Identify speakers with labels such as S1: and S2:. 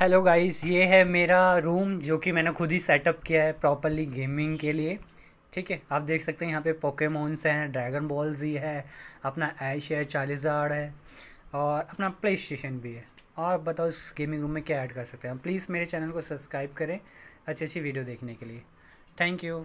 S1: hello guys ये है मेरा रूम जो कि मैंने खुद ही सेटअप किया है प्रॉपरली गेमिंग के लिए ठीक है आप देख सकते हैं यहाँ पे पोकेमोन्स हैं ड्रैगन बॉल्स ही है अपना ऐश है चालीस है और अपना प्ले स्टेशन भी है और बताओ इस गेमिंग रूम में क्या ऐड कर सकते हैं प्लीज़ मेरे चैनल को सब्सक्राइब करें अच्छी अच्छी वीडियो देखने के लिए
S2: थैंक यू